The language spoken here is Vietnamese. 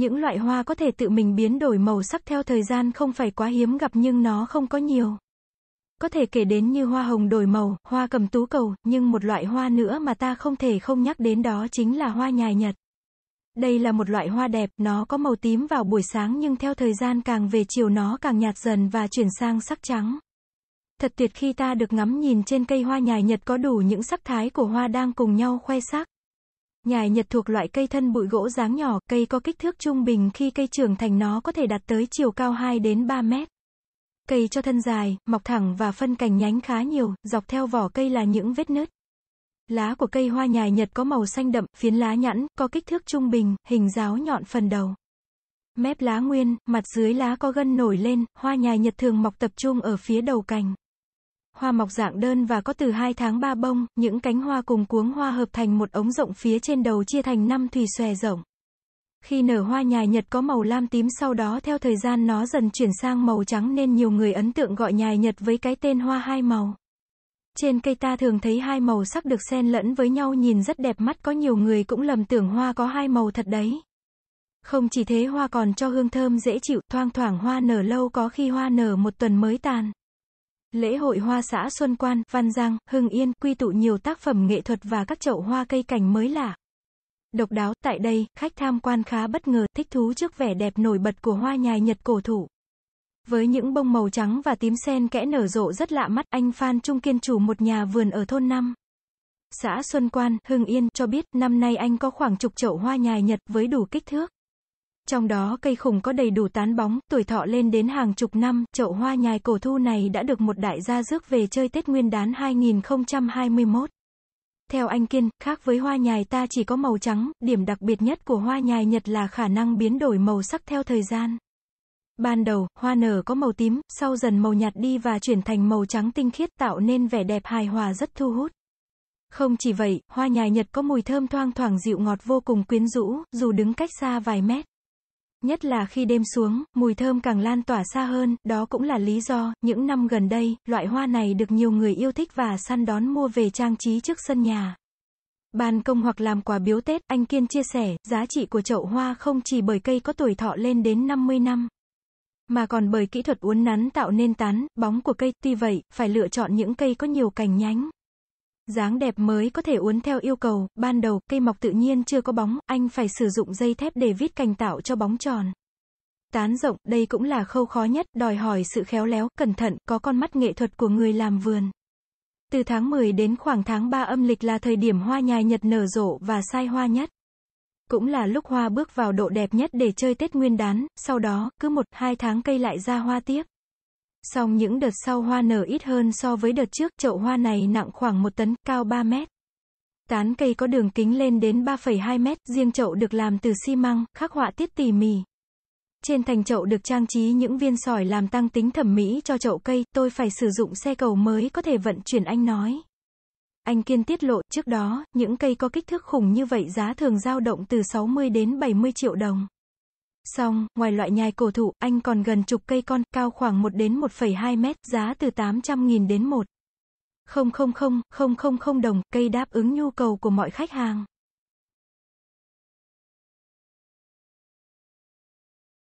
Những loại hoa có thể tự mình biến đổi màu sắc theo thời gian không phải quá hiếm gặp nhưng nó không có nhiều. Có thể kể đến như hoa hồng đổi màu, hoa cầm tú cầu, nhưng một loại hoa nữa mà ta không thể không nhắc đến đó chính là hoa nhài Nhật. Đây là một loại hoa đẹp, nó có màu tím vào buổi sáng nhưng theo thời gian càng về chiều nó càng nhạt dần và chuyển sang sắc trắng. Thật tuyệt khi ta được ngắm nhìn trên cây hoa nhài Nhật có đủ những sắc thái của hoa đang cùng nhau khoe sắc. Nhài Nhật thuộc loại cây thân bụi gỗ dáng nhỏ, cây có kích thước trung bình khi cây trưởng thành nó có thể đạt tới chiều cao 2 đến 3 mét. Cây cho thân dài, mọc thẳng và phân cành nhánh khá nhiều, dọc theo vỏ cây là những vết nứt. Lá của cây hoa nhài Nhật có màu xanh đậm, phiến lá nhẵn, có kích thước trung bình, hình giáo nhọn phần đầu. Mép lá nguyên, mặt dưới lá có gân nổi lên, hoa nhài Nhật thường mọc tập trung ở phía đầu cành hoa mọc dạng đơn và có từ 2 tháng 3 bông, những cánh hoa cùng cuống hoa hợp thành một ống rộng phía trên đầu chia thành 5 thùy xòe rộng. Khi nở hoa nhài Nhật có màu lam tím sau đó theo thời gian nó dần chuyển sang màu trắng nên nhiều người ấn tượng gọi nhài Nhật với cái tên hoa hai màu. Trên cây ta thường thấy hai màu sắc được xen lẫn với nhau nhìn rất đẹp mắt có nhiều người cũng lầm tưởng hoa có hai màu thật đấy. Không chỉ thế hoa còn cho hương thơm dễ chịu, thoang thoảng hoa nở lâu có khi hoa nở một tuần mới tàn. Lễ hội hoa xã Xuân Quan, Văn Giang, Hưng Yên quy tụ nhiều tác phẩm nghệ thuật và các chậu hoa cây cảnh mới lạ. Độc đáo, tại đây, khách tham quan khá bất ngờ, thích thú trước vẻ đẹp nổi bật của hoa nhài Nhật cổ thụ. Với những bông màu trắng và tím sen kẽ nở rộ rất lạ mắt, anh Phan Trung Kiên chủ một nhà vườn ở thôn 5. Xã Xuân Quan, Hưng Yên, cho biết, năm nay anh có khoảng chục chậu hoa nhài Nhật với đủ kích thước. Trong đó cây khủng có đầy đủ tán bóng, tuổi thọ lên đến hàng chục năm, chậu hoa nhài cổ thu này đã được một đại gia rước về chơi Tết Nguyên đán 2021. Theo anh Kiên, khác với hoa nhài ta chỉ có màu trắng, điểm đặc biệt nhất của hoa nhài Nhật là khả năng biến đổi màu sắc theo thời gian. Ban đầu, hoa nở có màu tím, sau dần màu nhạt đi và chuyển thành màu trắng tinh khiết tạo nên vẻ đẹp hài hòa rất thu hút. Không chỉ vậy, hoa nhài Nhật có mùi thơm thoang thoảng dịu ngọt vô cùng quyến rũ, dù đứng cách xa vài mét. Nhất là khi đêm xuống, mùi thơm càng lan tỏa xa hơn, đó cũng là lý do, những năm gần đây, loại hoa này được nhiều người yêu thích và săn đón mua về trang trí trước sân nhà. Ban công hoặc làm quà biếu Tết, anh Kiên chia sẻ, giá trị của chậu hoa không chỉ bởi cây có tuổi thọ lên đến 50 năm, mà còn bởi kỹ thuật uốn nắn tạo nên tán, bóng của cây. Tuy vậy, phải lựa chọn những cây có nhiều cành nhánh, dáng đẹp mới có thể uốn theo yêu cầu, ban đầu, cây mọc tự nhiên chưa có bóng, anh phải sử dụng dây thép để vít cành tạo cho bóng tròn. Tán rộng, đây cũng là khâu khó nhất, đòi hỏi sự khéo léo, cẩn thận, có con mắt nghệ thuật của người làm vườn. Từ tháng 10 đến khoảng tháng 3 âm lịch là thời điểm hoa nhài Nhật nở rộ và sai hoa nhất. Cũng là lúc hoa bước vào độ đẹp nhất để chơi Tết Nguyên đán, sau đó, cứ một, hai tháng cây lại ra hoa tiếp. Song những đợt sau hoa nở ít hơn so với đợt trước, chậu hoa này nặng khoảng 1 tấn, cao 3 mét. Tán cây có đường kính lên đến 3,2 mét, riêng chậu được làm từ xi măng, khắc họa tiết tỉ mỉ. Trên thành chậu được trang trí những viên sỏi làm tăng tính thẩm mỹ cho chậu cây, tôi phải sử dụng xe cầu mới có thể vận chuyển anh nói. Anh Kiên tiết lộ, trước đó, những cây có kích thước khủng như vậy giá thường dao động từ 60 đến 70 triệu đồng. Xong, ngoài loại nhai cổ thụ, anh còn gần chục cây con, cao khoảng 1 đến 1,2 mét, giá từ 800.000 đến 1. 000, 000 đồng, cây đáp ứng nhu cầu của mọi khách hàng.